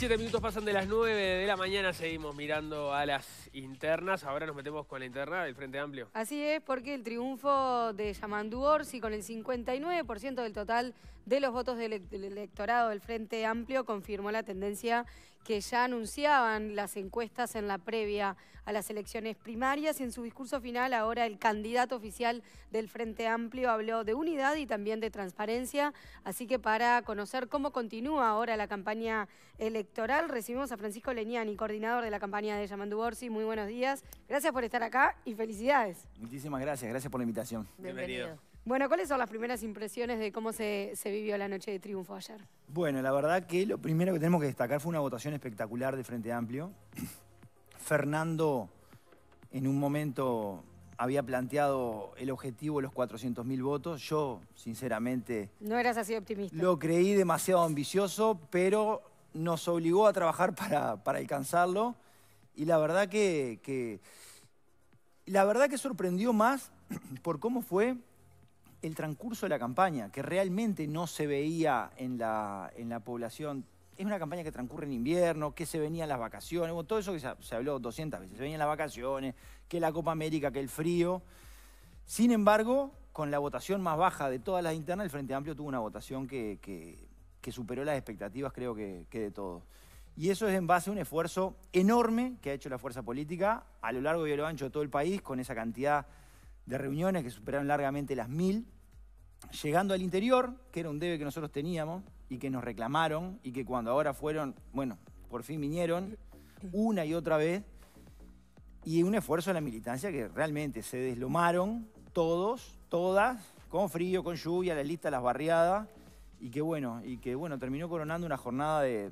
Siete minutos pasan de las 9 de la mañana, seguimos mirando a las internas. Ahora nos metemos con la interna del Frente Amplio. Así es, porque el triunfo de Yamandú Orsi con el 59% del total de los votos del electorado del Frente Amplio confirmó la tendencia que ya anunciaban las encuestas en la previa a las elecciones primarias. Y En su discurso final, ahora el candidato oficial del Frente Amplio habló de unidad y también de transparencia. Así que para conocer cómo continúa ahora la campaña electoral, recibimos a Francisco Leniani, coordinador de la campaña de Yamandu Borsi. Muy buenos días. Gracias por estar acá y felicidades. Muchísimas gracias. Gracias por la invitación. Bienvenido. Bueno, ¿cuáles son las primeras impresiones de cómo se, vivió la noche de triunfo ayer? Bueno, la verdad que lo primero que tenemos que destacar fue una votación espectacular de Frente Amplio. Fernando en un momento había planteado el objetivo de los 400.000 votos. Yo, sinceramente... No eras así optimista. Lo creí demasiado ambicioso, pero nos obligó a trabajar para, alcanzarlo. Y la verdad que... La verdad que sorprendió más por cómo fue el transcurso de la campaña, que realmente no se veía en la, en la población. Es una campaña que transcurre en invierno, que se venían las vacaciones, todo eso que se, habló 200 veces, se venían las vacaciones, que la Copa América, que el frío. Sin embargo, con la votación más baja de todas las internas, el Frente Amplio tuvo una votación que, superó las expectativas, creo que, que de todos. Y eso es en base a un esfuerzo enorme que ha hecho la fuerza política a lo largo y a lo ancho de todo el país, con esa cantidad de reuniones que superaron largamente las mil. Llegando al interior, que era un debe que nosotros teníamos y que nos reclamaron y que cuando ahora fueron, bueno, por fin vinieron una y otra vez. Y un esfuerzo de la militancia que realmente se deslomaron todos, todas, con frío, con lluvia, la lista, las barriadas y que bueno, y que bueno, terminó coronando una jornada de,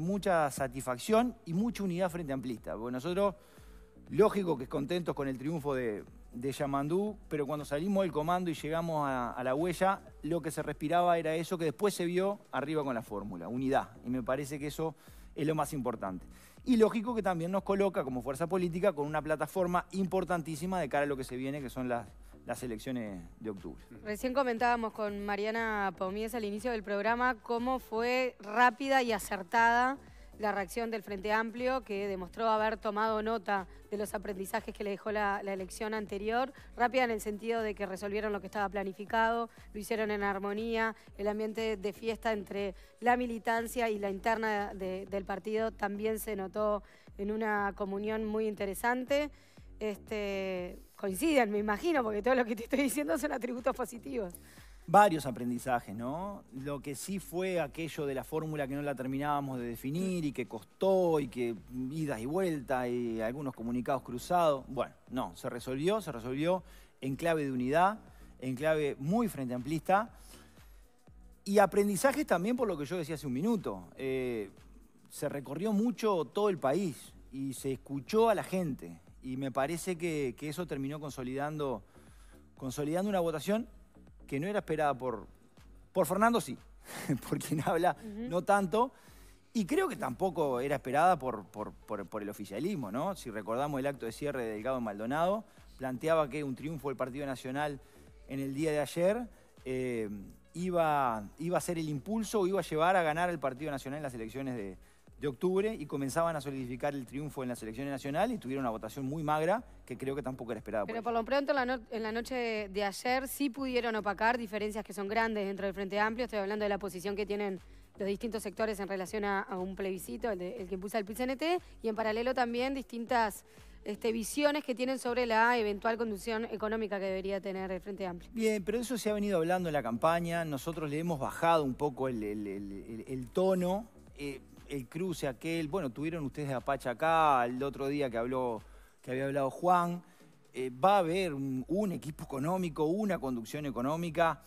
mucha satisfacción y mucha unidad frente a amplista. Porque nosotros, lógico que contentos con el triunfo de, de Yamandú, pero cuando salimos del comando y llegamos a, la huella, lo que se respiraba era eso que después se vio arriba con la fórmula, unidad. Y me parece que eso es lo más importante. Y lógico que también nos coloca como fuerza política con una plataforma importantísima de cara a lo que se viene, que son las, elecciones de octubre. Recién comentábamos con Mariana Pomies al inicio del programa cómo fue rápida y acertada la reacción del Frente Amplio, que demostró haber tomado nota de los aprendizajes que le dejó la, elección anterior, rápida en el sentido de que resolvieron lo que estaba planificado, lo hicieron en armonía, el ambiente de fiesta entre la militancia y la interna del partido también se notó en una comunión muy interesante. Este, coinciden, me imagino, porque todo lo que te estoy diciendo son atributos positivos varios aprendizajes, ¿no? Lo que sí fue aquello de la fórmula que no la terminábamos de definir y que costó y que idas y vueltas y algunos comunicados cruzados. Bueno, no, se resolvió, se resolvió en clave de unidad, en clave muy frente amplista. Y aprendizajes también por lo que yo decía hace un minuto. Eh, se recorrió mucho todo el país y se escuchó a la gente. Y me parece que, que eso terminó consolidando, consolidando una votación que no era esperada por, por Fernando, sí, por quien habla, no tanto. Y creo que tampoco era esperada por, por, el oficialismo, ¿no? Si recordamos el acto de cierre de Delgado Maldonado, planteaba que un triunfo del Partido Nacional en el día de ayer eh, iba, iba a ser el impulso, o iba a llevar a ganar el Partido Nacional en las elecciones de, de octubre y comenzaban a solidificar el triunfo en las elecciones nacionales y tuvieron una votación muy magra que creo que tampoco era esperada. Pero pues. por, lo pronto en la, noche de ayer sí pudieron opacar diferencias que son grandes dentro del Frente Amplio. Estoy hablando de la posición que tienen los distintos sectores en relación a, un plebiscito, el, que impulsa el PCNT, y en paralelo también distintas este, visiones que tienen sobre la eventual conducción económica que debería tener el Frente Amplio. Bien, pero eso se ha venido hablando en la campaña. Nosotros le hemos bajado un poco el, tono. Eh, el cruce aquel, bueno, tuvieron ustedes de Apache acá, el otro día que habló, que había hablado Juan, eh, va a haber un, equipo económico, una conducción económica.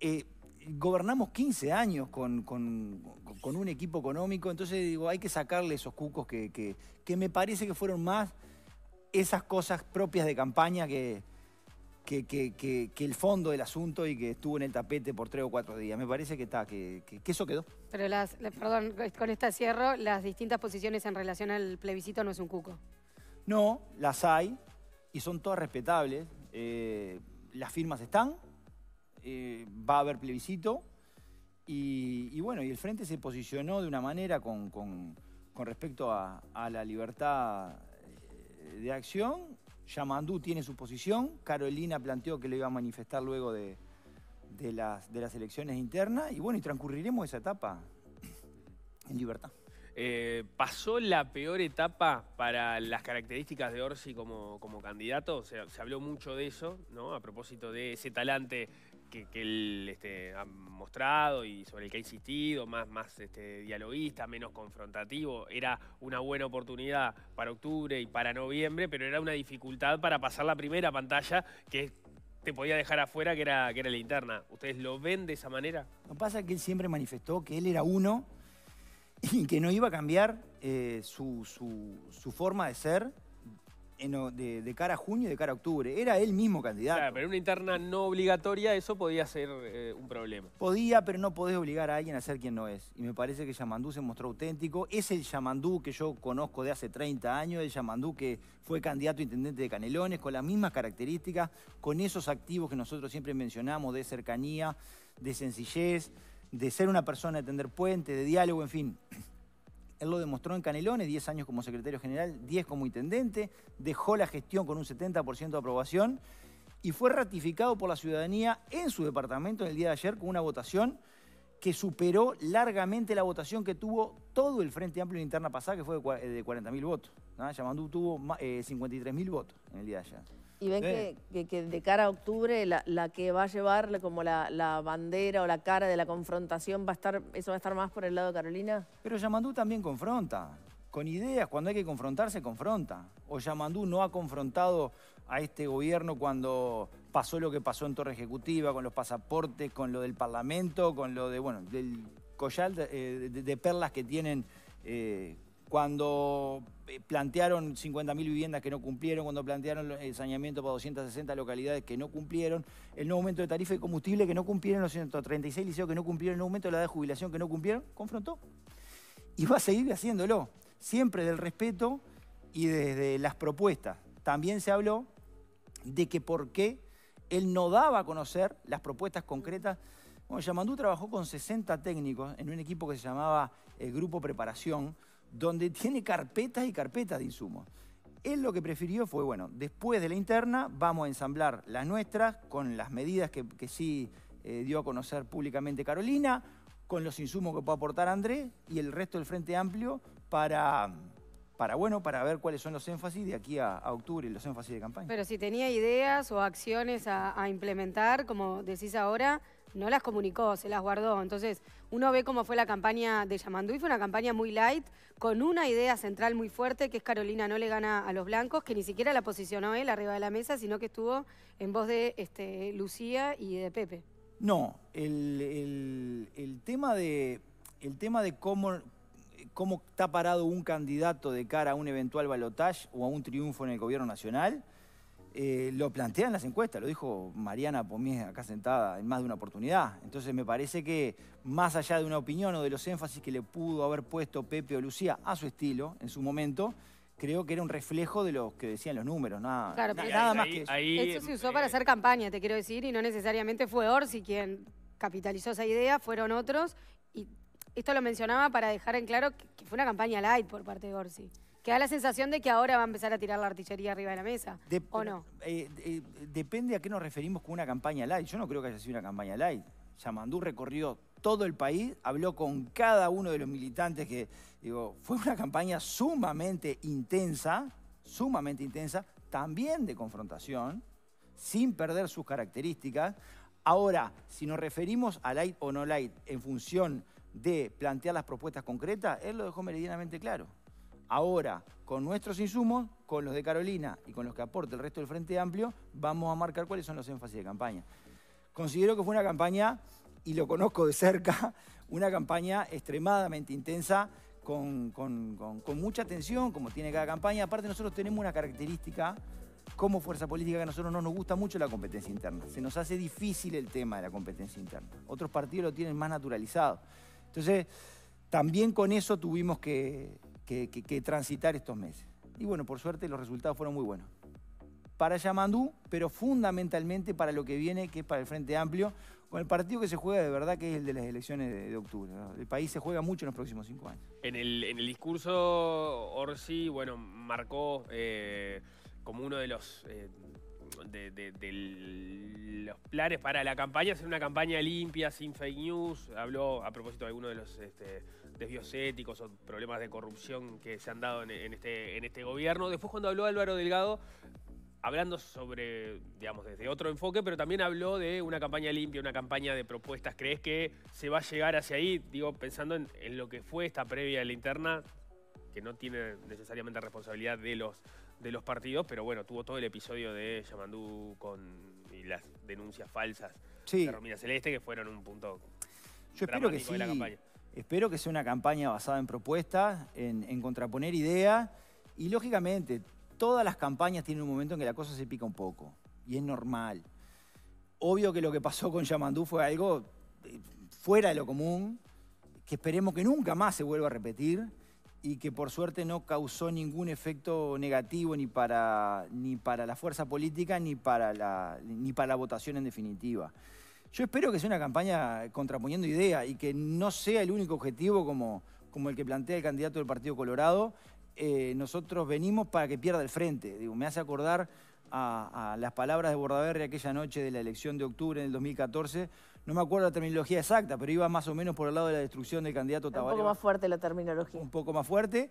Eh, gobernamos 15 años con, un equipo económico, entonces digo, hay que sacarle esos cucos que, que me parece que fueron más esas cosas propias de campaña que, que, el fondo del asunto y que estuvo en el tapete por tres o cuatro días. Me parece que está, que, eso quedó. Pero las, perdón, con esta cierro, las distintas posiciones en relación al plebiscito no es un cuco. No, las hay y son todas respetables. Eh, las firmas están, eh, va a haber plebiscito y, bueno, y el Frente se posicionó de una manera con, respecto a la libertad eh, de acción Yamandú tiene su posición, Carolina planteó que lo iba a manifestar luego de, las, elecciones internas y bueno, y transcurriremos esa etapa en libertad. Eh, ¿Pasó la peor etapa para las características de Orsi como, como candidato? O sea, se habló mucho de eso, ¿no? A propósito de ese talante que, él este, ha mostrado y sobre el que ha insistido, más, más este, dialoguista, menos confrontativo. Era una buena oportunidad para octubre y para noviembre, pero era una dificultad para pasar la primera pantalla que te podía dejar afuera, que era, que era la interna. ¿Ustedes lo ven de esa manera? Lo que pasa es que él siempre manifestó que él era uno y que no iba a cambiar eh, su forma de ser de, cara a junio y de cara a octubre. Era él mismo candidato. Claro, pero en una interna no obligatoria eso podía ser eh, un problema. Podía, pero no podés obligar a alguien a ser quien no es. Y me parece que Yamandú se mostró auténtico. Es el Yamandú que yo conozco de hace 30 años, el Yamandú que fue candidato a intendente de Canelones, con las mismas características, con esos activos que nosotros siempre mencionamos de cercanía, de sencillez, de ser una persona de tender puentes, de diálogo, en fin él lo demostró en Canelones, 10 años como secretario general, 10 como intendente, dejó la gestión con un 70% de aprobación y fue ratificado por la ciudadanía en su departamento en el día de ayer con una votación que superó largamente la votación que tuvo todo el Frente Amplio interna pasada, que fue de 40.000 eh, votos. ¿no? Yamandú tuvo 53.000 eh, votos en el día de ayer. Y ven que, de cara a octubre la, que va a llevar como la, bandera o la cara de la confrontación va a estar, eso va a estar más por el lado de Carolina. Pero Yamandú también confronta. Con ideas, cuando hay que confrontarse, confronta. O Yamandú no ha confrontado a este gobierno cuando pasó lo que pasó en Torre Ejecutiva, con los pasaportes, con lo del Parlamento, con lo de, bueno, del collar de, eh, perlas que tienen eh, cuando eh, plantearon 50.000 viviendas que no cumplieron, cuando plantearon el saneamiento para 260 localidades que no cumplieron, el nuevo aumento de tarifa de combustible que no cumplieron, los 136 liceos que no cumplieron, el nuevo aumento de la edad de jubilación que no cumplieron, confrontó. Y va a seguir haciéndolo, siempre del respeto y desde las propuestas. También se habló de que por qué él no daba a conocer las propuestas concretas. Bueno, Yamandú trabajó con 60 técnicos en un equipo que se llamaba el eh, Grupo Preparación, donde tiene carpetas y carpetas de insumos. Él lo que prefirió fue, bueno, después de la interna vamos a ensamblar las nuestras con las medidas que, sí eh, dio a conocer públicamente Carolina, con los insumos que puede aportar Andrés y el resto del Frente Amplio para, para, bueno, para ver cuáles son los énfasis de aquí a, octubre octubre, los énfasis de campaña. Pero si tenía ideas o acciones a implementar, como decís ahora, no las comunicó, se las guardó. Entonces, uno ve cómo fue la campaña de Yamanduy, fue una campaña muy light, con una idea central muy fuerte, que es Carolina no le gana a los blancos, que ni siquiera la posicionó él arriba de la mesa, sino que estuvo en voz de este, Lucía y de Pepe. No, el, tema de, el tema de cómo, cómo está parado un candidato de cara a un eventual balotaje o a un triunfo en el gobierno nacional eh, lo plantean las encuestas, lo dijo Mariana Pomies acá sentada en más de una oportunidad. Entonces me parece que más allá de una opinión o de los énfasis que le pudo haber puesto Pepe o Lucía a su estilo en su momento, creo que era un reflejo de lo que decían los números, nada, más que eso. se usó eh, para hacer campaña, te quiero decir, y no necesariamente fue Orsi quien capitalizó esa idea, fueron otros. Y esto lo mencionaba para dejar en claro que fue una campaña light por parte de Orsi. Que da la sensación de que ahora va a empezar a tirar la artillería arriba de la mesa. ¿O no? Eh, eh, depende a qué nos referimos con una campaña light. Yo no creo que haya sido una campaña light. Yamandú recorrió todo el país, habló con cada uno de los militantes que, digo, fue una campaña sumamente intensa, sumamente intensa, también de confrontación, sin perder sus características. Ahora, si nos referimos a light o no light en función de plantear las propuestas concretas, él lo dejó meridianamente claro. Ahora, con nuestros insumos, con los de Carolina y con los que aporta el resto del Frente Amplio, vamos a marcar cuáles son los énfasis de campaña. Considero que fue una campaña, y lo conozco de cerca, una campaña extremadamente intensa, con, con mucha tensión, como tiene cada campaña. Aparte, nosotros tenemos una característica como fuerza política que a nosotros no nos gusta mucho la competencia interna. Se nos hace difícil el tema de la competencia interna. Otros partidos lo tienen más naturalizado. Entonces, también con eso tuvimos que, que, transitar estos meses. Y bueno, por suerte los resultados fueron muy buenos. Para Yamandú, pero fundamentalmente para lo que viene, que es para el Frente Amplio, con el partido que se juega de verdad, que es el de las elecciones de, octubre. El país se juega mucho en los próximos cinco años. En el, en el discurso, Orsi, bueno, marcó eh, como uno de los... Eh, de, los planes para la campaña, hacer una campaña limpia, sin fake news. Habló a propósito de alguno de los este, desvíos éticos o problemas de corrupción que se han dado en, este, en este gobierno. Después cuando habló Álvaro Delgado, hablando sobre, digamos, desde otro enfoque, pero también habló de una campaña limpia, una campaña de propuestas. ¿Crees que se va a llegar hacia ahí? Digo, pensando en, lo que fue esta previa de la interna, que no tiene necesariamente responsabilidad de los, de los partidos, pero bueno, tuvo todo el episodio de Yamandú con y las denuncias falsas sí. de Romina Celeste, que fueron un punto yo espero que campaña. Espero que sea una campaña basada en propuestas, en, contraponer ideas y lógicamente todas las campañas tienen un momento en que la cosa se pica un poco y es normal. Obvio que lo que pasó con Yamandú fue algo eh, fuera de lo común, que esperemos que nunca más se vuelva a repetir y que por suerte no causó ningún efecto negativo ni para, la fuerza política ni para la, ni para la votación en definitiva. Yo espero que sea una campaña contraponiendo idea y que no sea el único objetivo como, como el que plantea el candidato del Partido Colorado. Eh, nosotros venimos para que pierda el frente. me hace acordar a, las palabras de Bordaberry aquella noche de la elección de octubre del 2014. No me acuerdo la terminología exacta, pero iba más o menos por el lado de la destrucción del candidato Tabaré. Un poco más fuerte la terminología. Un poco más fuerte.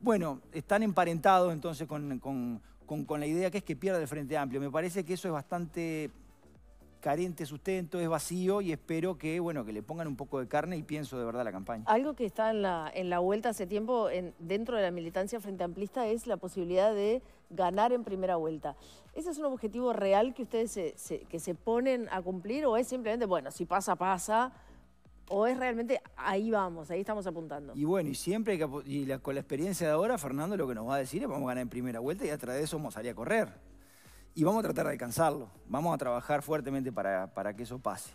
Bueno, están emparentados entonces con, con la idea que es que pierda el Frente Amplio. Me parece que eso es bastante carente sustento, es vacío y espero que, bueno, que le pongan un poco de carne y pienso de verdad la campaña. Algo que está en la, en la vuelta hace tiempo dentro de la militancia frente amplista es la posibilidad de ganar en primera vuelta. ¿Ese es un objetivo real que ustedes se, que se ponen a cumplir o es simplemente, bueno, si pasa, pasa? ¿O es realmente ahí vamos, ahí estamos apuntando? Y bueno, y siempre, y con la experiencia de ahora, Fernando lo que nos va a decir es vamos a ganar en primera vuelta y a través de eso vamos a salir a correr y vamos a tratar de alcanzarlo. Vamos a trabajar fuertemente para, que eso pase.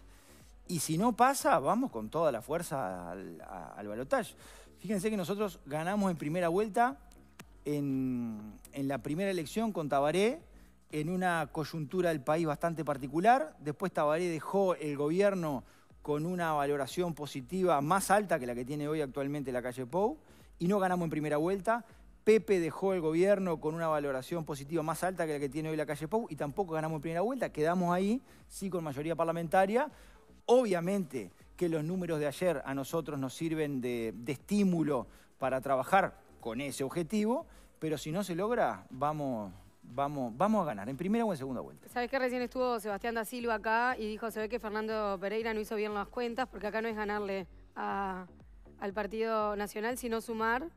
Y si no pasa, vamos con toda la fuerza al, balotaje. Fíjense que nosotros ganamos en primera vuelta, en, en la primera elección con Tabaré, en una coyuntura del país bastante particular. Después Tabaré dejó el gobierno con una valoración positiva más alta que la que tiene hoy actualmente la calle Pou y no ganamos en primera vuelta. Pepe dejó el gobierno con una valoración positiva más alta que la que tiene hoy la calle Pau y tampoco ganamos en primera vuelta, quedamos ahí, sí, con mayoría parlamentaria. Obviamente que los números de ayer a nosotros nos sirven de, estímulo para trabajar con ese objetivo, pero si no se logra, vamos, vamos, vamos a ganar, en primera o en segunda vuelta. Sabes que recién estuvo Sebastián da Silva acá y dijo, se ve que Fernando Pereira no hizo bien las cuentas, porque acá no es ganarle al Partido Nacional, sino sumar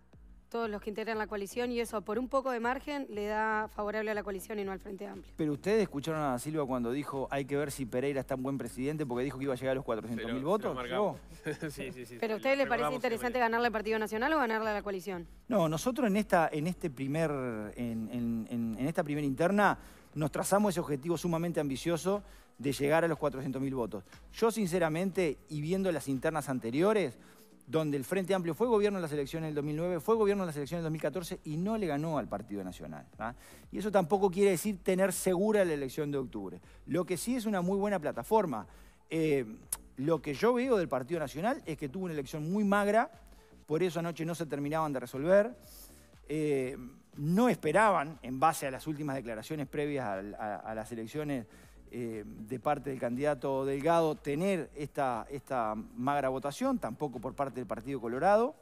todos los que integran la coalición y eso por un poco de margen le da favorable a la coalición y no al Frente Amplio. Pero ustedes escucharon a Silva cuando dijo hay que ver si Pereira es tan buen presidente porque dijo que iba a llegar a los 400.000 votos. sí, sí, sí, ¿Pero a ustedes les parece interesante ganarle al Partido Nacional o ganarle a la coalición? No, nosotros en esta, en este primer, en, en esta primera interna nos trazamos ese objetivo sumamente ambicioso de llegar a los 400.000 votos. Yo sinceramente, y viendo las internas anteriores, donde el Frente Amplio fue gobierno en las elecciones del 2009, fue gobierno en las elecciones del 2014 y no le ganó al Partido Nacional. ¿ah? Y eso tampoco quiere decir tener segura la elección de octubre. Lo que sí es una muy buena plataforma. Eh, lo que yo veo del Partido Nacional es que tuvo una elección muy magra, por eso anoche no se terminaban de resolver. Eh, no esperaban, en base a las últimas declaraciones previas a las elecciones eh, de parte del candidato Delgado tener esta, magra votación, tampoco por parte del Partido Colorado.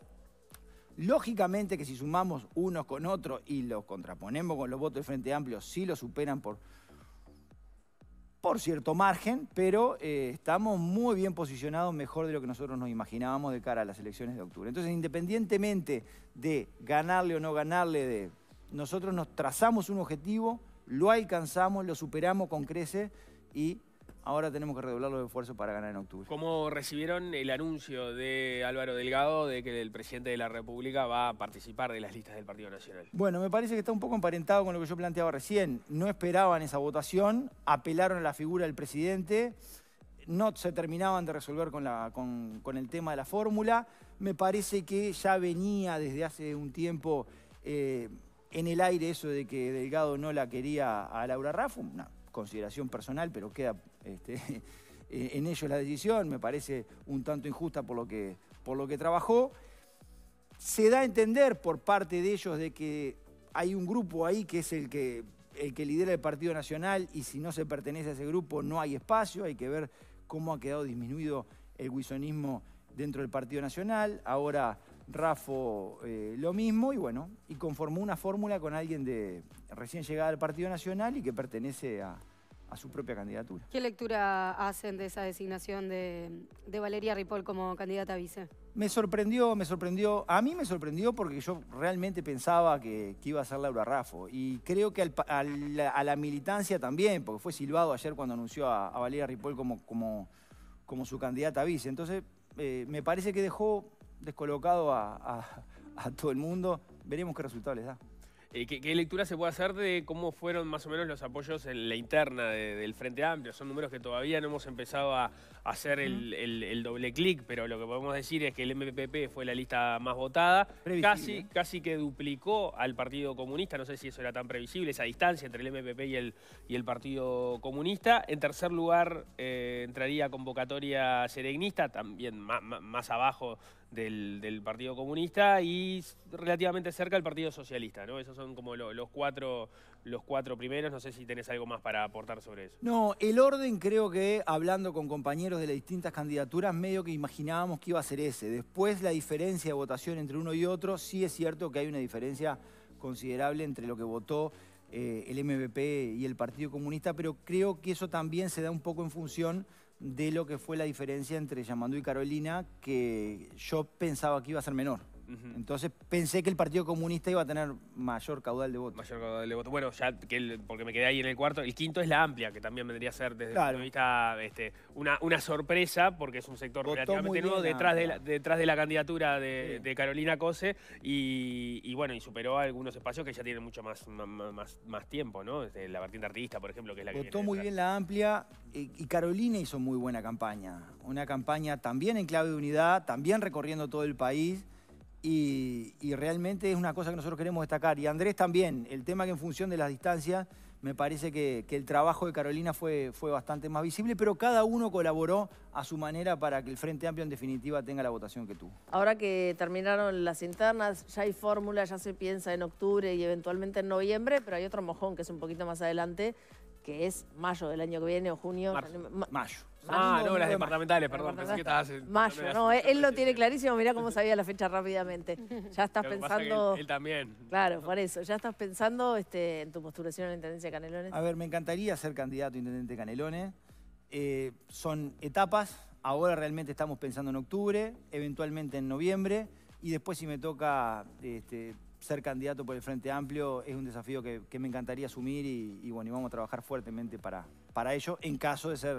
Lógicamente que si sumamos unos con otros y los contraponemos con los votos del Frente Amplio, sí lo superan por, por cierto margen, pero eh, estamos muy bien posicionados, mejor de lo que nosotros nos imaginábamos de cara a las elecciones de octubre. Entonces, independientemente de ganarle o no ganarle, nosotros nos trazamos un objetivo, lo alcanzamos, lo superamos con crece y ahora tenemos que redoblar los esfuerzos para ganar en octubre. ¿Cómo recibieron el anuncio de Álvaro Delgado de que el presidente de la República va a participar de las listas del Partido Nacional? Bueno, me parece que está un poco emparentado con lo que yo planteaba recién. No esperaban esa votación, apelaron a la figura del presidente, no se terminaban de resolver con, el tema de la fórmula. Me parece que ya venía desde hace un tiempo... Eh, en el aire eso de que Delgado no la quería a Laura Raffo, una consideración personal, pero queda este, en ellos la decisión, me parece un tanto injusta por lo que, por lo que trabajó. Se da a entender por parte de ellos de que hay un grupo ahí que es el que, el que lidera el Partido Nacional y si no se pertenece a ese grupo no hay espacio, hay que ver cómo ha quedado disminuido el guisonismo dentro del Partido Nacional. Ahora Rafo eh, lo mismo y bueno, y conformó una fórmula con alguien de recién llegada al Partido Nacional y que pertenece a, su propia candidatura. ¿Qué lectura hacen de esa designación de, Valeria Ripoll como candidata vice? Me sorprendió, me sorprendió. A mí me sorprendió porque yo realmente pensaba que, iba a ser Laura Raffo. Y creo que a la militancia también, porque fue silbado ayer cuando anunció a, Valeria Ripoll como, su candidata vice. Entonces, eh, me parece que dejó descolocado a, todo el mundo. Veremos qué resultado les da. Eh, ¿Qué, lectura se puede hacer de cómo fueron más o menos los apoyos en la interna del Frente Amplio? Son números que todavía no hemos empezado a, hacer el, doble clic, pero lo que podemos decir es que el MPP fue la lista más votada, casi, ¿eh? casi que duplicó al Partido Comunista, no sé si eso era tan previsible, esa distancia entre el MPP y el, Partido Comunista. En tercer lugar eh, entraría convocatoria serenista, también más, más abajo del, Partido Comunista y relativamente cerca del Partido Socialista, ¿no? Esos son como los, cuatro, los cuatro primeros. No sé si tenés algo más para aportar sobre eso. No, el orden creo que, hablando con compañeros de las distintas candidaturas, medio que imaginábamos que iba a ser ese. Después la diferencia de votación entre uno y otro, sí es cierto que hay una diferencia considerable entre lo que votó eh, el MVP y el Partido Comunista, pero creo que eso también se da un poco en función de lo que fue la diferencia entre Yamandú y Carolina, que yo pensaba que iba a ser menor. Entonces pensé que el Partido Comunista iba a tener mayor caudal de votos. Mayor caudal de votos. Bueno, ya que porque me quedé ahí en el cuarto. El quinto es la amplia, que también vendría a ser desde el punto de vista este, una, sorpresa, porque es un sector relativamente nuevo detrás, de la, candidatura de, Carolina Cose y, bueno, y superó algunos espacios que ya tienen mucho más, tiempo, ¿no? Desde la Partida artista, por ejemplo, que es la que Votó muy bien la amplia y Carolina hizo muy buena campaña. Una campaña también en clave de unidad, también recorriendo todo el país y, realmente es una cosa que nosotros queremos destacar. Y Andrés también, el tema que en función de las distancias, me parece que, el trabajo de Carolina fue, fue bastante más visible, pero cada uno colaboró a su manera para que el Frente Amplio en definitiva tenga la votación que tuvo. Ahora que terminaron las internas, ya hay fórmula, ya se piensa en octubre y eventualmente en noviembre, pero hay otro mojón que es un poquito más adelante, que es mayo del año que viene o junio. mayo. Ah, no, las departamentales, perdón. Pensé que Mayo, no, él, lo tiene clarísimo. Mirá cómo sabía la fecha rápidamente. Ya estás pensando. Él, también. Claro, por eso. Ya estás pensando este, en tu postulación a la intendencia de Canelones. A ver, me encantaría ser candidato a intendente de Canelones. Eh, son etapas. Ahora realmente estamos pensando en octubre, eventualmente en noviembre. Y después, si me toca este, ser candidato por el Frente Amplio es un desafío que, me encantaría asumir y, bueno, y vamos a trabajar fuertemente para, para ello en caso de ser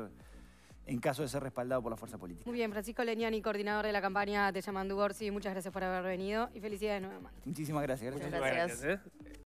en caso de ser respaldado por la fuerza política. Muy bien, Francisco Leñani, coordinador de la campaña de Yamandú Gorsi, muchas gracias por haber venido y felicidades nuevamente. Muchísimas gracias. gracias. gracias. ¿eh?